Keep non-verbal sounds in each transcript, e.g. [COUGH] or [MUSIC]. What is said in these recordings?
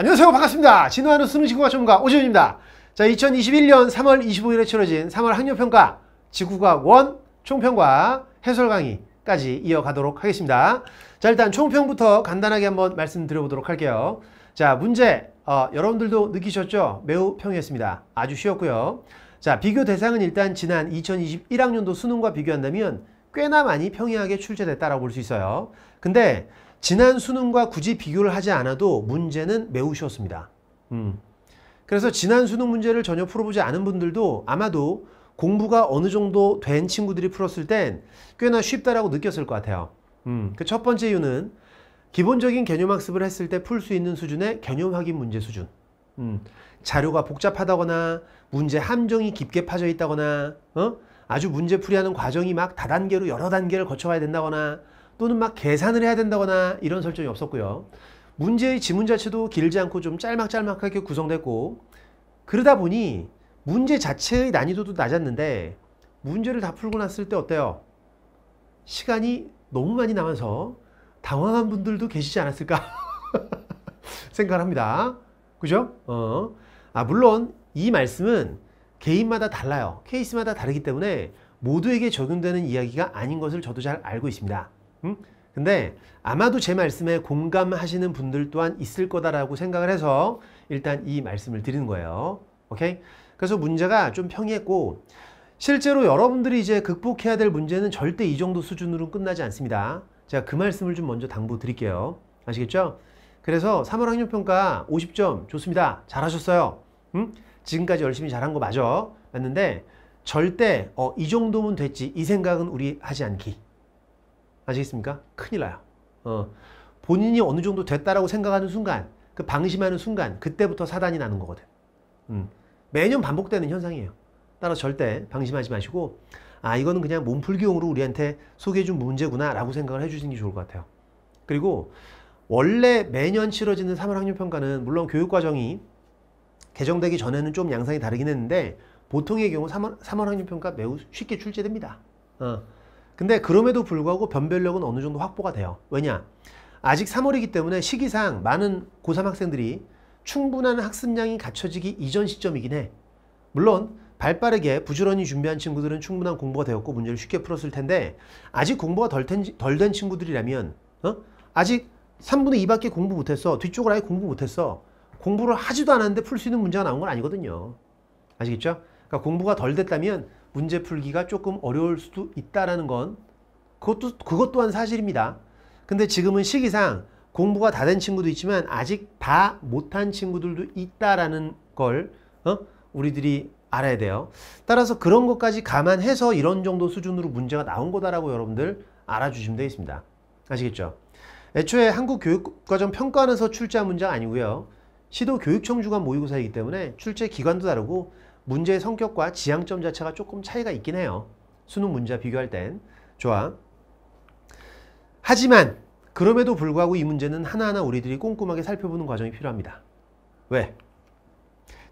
안녕하세요 반갑습니다 진화하는 수능신과 전문가 오지훈입니다 자 2021년 3월 25일에 치러진 3월 학력평가 지구과학 1 총평과 해설 강의까지 이어가도록 하겠습니다 자 일단 총평부터 간단하게 한번 말씀드려보도록 할게요 자 문제 어, 여러분들도 느끼셨죠? 매우 평이했습니다 아주 쉬웠고요 자 비교 대상은 일단 지난 2021학년도 수능과 비교한다면 꽤나 많이 평이하게 출제됐다라고 볼 수 있어요 근데 지난 수능과 굳이 비교를 하지 않아도 문제는 매우 쉬웠습니다. 음. 그래서 지난 수능 문제를 전혀 풀어보지 않은 분들도 아마도 공부가 어느 정도 된 친구들이 풀었을 땐 꽤나 쉽다라고 느꼈을 것 같아요. 음. 그 첫 번째 이유는 기본적인 개념 학습을 했을 때 풀 수 있는 수준의 개념 확인 문제 수준. 음. 자료가 복잡하다거나 문제 함정이 깊게 파져 있다거나 어? 아주 문제풀이하는 과정이 막 다단계로 여러 단계를 거쳐가야 된다거나 또는 막 계산을 해야 된다거나 이런 설정이 없었고요. 문제의 지문 자체도 길지 않고 좀 짤막짤막하게 구성됐고 그러다 보니 문제 자체의 난이도도 낮았는데 문제를 다 풀고 났을 때 어때요? 시간이 너무 많이 남아서 당황한 분들도 계시지 않았을까 [LAUGHS] 생각을 합니다. 그죠? 어. 아 물론 이 말씀은 개인마다 달라요. 케이스마다 다르기 때문에 모두에게 적용되는 이야기가 아닌 것을 저도 잘 알고 있습니다. 음? 근데 아마도 제 말씀에 공감하시는 분들 또한 있을 거다라고 생각을 해서 일단 이 말씀을 드리는 거예요. 오케이? 그래서 문제가 좀 평이했고 실제로 여러분들이 이제 극복해야 될 문제는 절대 이 정도 수준으로 끝나지 않습니다. 제가 그 말씀을 좀 먼저 당부 드릴게요. 아시겠죠? 그래서 3월 학력평가 50점 좋습니다. 잘하셨어요. 음? 지금까지 열심히 잘한 거 맞아. 맞는데 절대 어, 이 정도면 됐지 이 생각은 우리 하지 않기. 아시겠습니까? 큰일 나요. 어. 본인이 어느 정도 됐다라고 생각하는 순간, 그 방심하는 순간, 그때부터 사단이 나는 거거든. 음. 매년 반복되는 현상이에요. 따라서 절대 방심하지 마시고, 아, 이거는 그냥 몸풀기용으로 우리한테 소개해준 문제구나 라고 생각을 해주시는 게 좋을 것 같아요. 그리고 원래 매년 치러지는 3월 학력평가는 물론 교육과정이 개정되기 전에는 좀 양상이 다르긴 했는데 보통의 경우 3월, 3월 학력평가 매우 쉽게 출제됩니다. 어. 근데 그럼에도 불구하고 변별력은 어느 정도 확보가 돼요. 왜냐? 아직 3월이기 때문에 시기상 많은 고3 학생들이 충분한 학습량이 갖춰지기 이전 시점이긴 해. 물론 발빠르게 부지런히 준비한 친구들은 충분한 공부가 되었고 문제를 쉽게 풀었을 텐데 아직 공부가 덜 된 친구들이라면 어? 아직 3분의 2밖에 공부 못했어. 뒤쪽을 아예 공부 못했어. 공부를 하지도 않았는데 풀 수 있는 문제가 나온 건 아니거든요. 아시겠죠? 그러니까 공부가 덜 됐다면 문제 풀기가 조금 어려울 수도 있다는건 그것도 그것 또한 사실입니다. 근데 지금은 시기상 공부가 다 된 친구도 있지만 아직 다 못한 친구들도 있다라는 걸 어? 우리들이 알아야 돼요. 따라서 그런 것까지 감안해서 이런 정도 수준으로 문제가 나온 거다라고 여러분들 알아주시면 되겠습니다. 아시겠죠? 애초에 한국 교육과정 평가원에서 출제한 문제가 아니고요. 시도 교육청 주관 모의고사이기 때문에 출제 기관도 다르고 문제의 성격과 지향점 자체가 조금 차이가 있긴 해요. 수능 문제와 비교할 땐. 좋아. 하지만 그럼에도 불구하고 이 문제는 하나하나 우리들이 꼼꼼하게 살펴보는 과정이 필요합니다. 왜?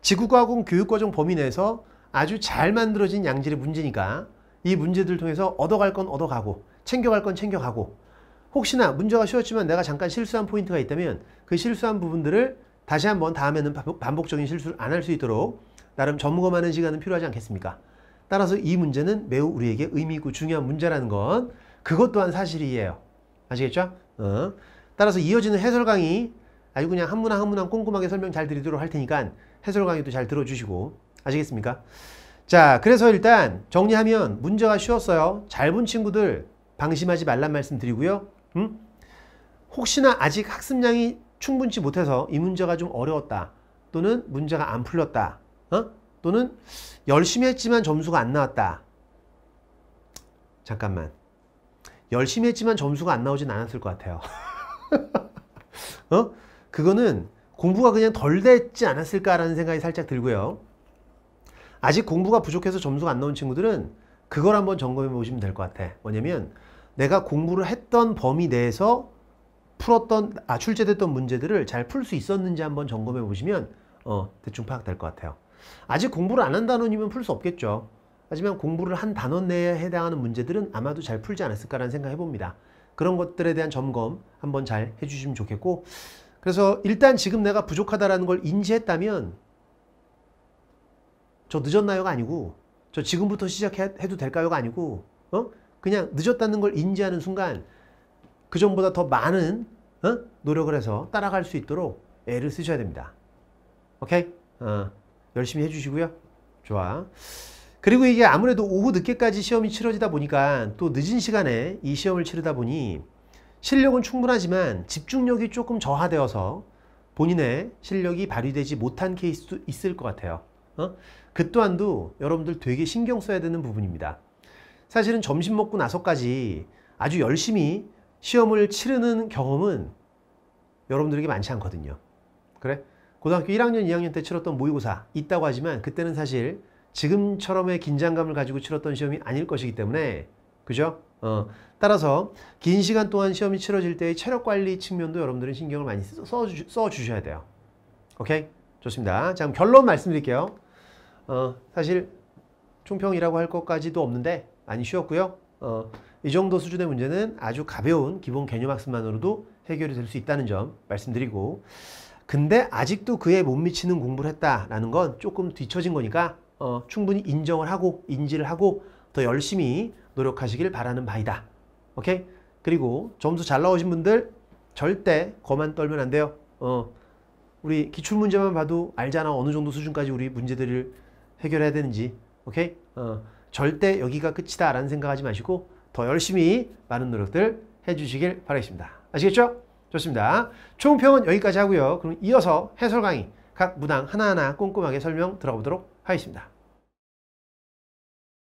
지구과학은 교육과정 범위 내에서 아주 잘 만들어진 양질의 문제니까 이 문제들 을 통해서 얻어갈 건 얻어가고 챙겨갈 건 챙겨가고 혹시나 문제가 쉬웠지만 내가 잠깐 실수한 포인트가 있다면 그 실수한 부분들을 다시 한번 다음에는 반복적인 실수를 안 할 수 있도록 나름 점검하는 시간은 필요하지 않겠습니까? 따라서 이 문제는 매우 우리에게 의미 있고 중요한 문제라는 건 그것 또한 사실이에요. 아시겠죠? 어. 따라서 이어지는 해설 강의 아주 그냥 한 문항 한 문항 꼼꼼하게 설명 잘 드리도록 할 테니까 해설 강의도 잘 들어주시고 아시겠습니까? 자 그래서 일단 정리하면 문제가 쉬웠어요. 잘 본 친구들 방심하지 말란 말씀 드리고요. 음? 혹시나 아직 학습량이 충분치 못해서 이 문제가 좀 어려웠다 또는 문제가 안 풀렸다 어? 또는 열심히 했지만 점수가 안 나왔다. 잠깐만. 열심히 했지만 점수가 안 나오진 않았을 것 같아요. [LAUGHS] 어? 그거는 공부가 그냥 덜 됐지 않았을까라는 생각이 살짝 들고요. 아직 공부가 부족해서 점수가 안 나온 친구들은 그걸 한번 점검해 보시면 될 것 같아. 뭐냐면 내가 공부를 했던 범위 내에서 풀었던 아 출제됐던 문제들을 잘 풀 수 있었는지 한번 점검해 보시면 어, 대충 파악될 것 같아요. 아직 공부를 안 한 단원이면 풀 수 없겠죠. 하지만 공부를 한 단원 내에 해당하는 문제들은 아마도 잘 풀지 않았을까라는 생각 해봅니다. 그런 것들에 대한 점검 한번 잘 해주시면 좋겠고 그래서 일단 지금 내가 부족하다라는 걸 인지했다면 저 늦었나요가 아니고 저 지금부터 시작해도 될까요가 아니고 어? 그냥 늦었다는 걸 인지하는 순간 그 전보다 더 많은 어? 노력을 해서 따라갈 수 있도록 애를 쓰셔야 됩니다. 오케이? 어. 열심히 해주시고요. 좋아. 그리고 이게 아무래도 오후 늦게까지 시험이 치러지다 보니까 또 늦은 시간에 이 시험을 치르다 보니 실력은 충분하지만 집중력이 조금 저하되어서 본인의 실력이 발휘되지 못한 케이스도 있을 것 같아요. 어? 그 또한도 여러분들 되게 신경 써야 되는 부분입니다. 사실은 점심 먹고 나서까지 아주 열심히 시험을 치르는 경험은 여러분들에게 많지 않거든요. 그래? 고등학교 1학년, 2학년 때 치렀던 모의고사 있다고 하지만 그때는 사실 지금처럼의 긴장감을 가지고 치렀던 시험이 아닐 것이기 때문에 그죠? 어, 따라서 긴 시간 동안 시험이 치러질 때의 체력관리 측면도 여러분들은 신경을 많이 써주, 써주셔야 돼요. 오케이? 좋습니다. 자 그럼 결론 말씀드릴게요. 어, 사실 총평이라고 할 것까지도 없는데 많이 쉬웠고요. 어, 이 정도 수준의 문제는 아주 가벼운 기본 개념 학습만으로도 해결이 될 수 있다는 점 말씀드리고 근데 아직도 그에 못 미치는 공부를 했다라는 건 조금 뒤처진 거니까 어, 충분히 인정을 하고 인지를 하고 더 열심히 노력하시길 바라는 바이다. 오케이? 그리고 점수 잘 나오신 분들 절대 거만 떨면 안 돼요. 어, 우리 기출문제만 봐도 알잖아. 어느 정도 수준까지 우리 문제들을 해결해야 되는지. 오케이? 어, 절대 여기가 끝이다 라는 생각하지 마시고 더 열심히 많은 노력들 해주시길 바라겠습니다. 아시겠죠? 좋습니다. 총평은 여기까지 하고요. 그럼 이어서 해설 강의 각 문항 하나하나 꼼꼼하게 설명 들어가보도록 하겠습니다.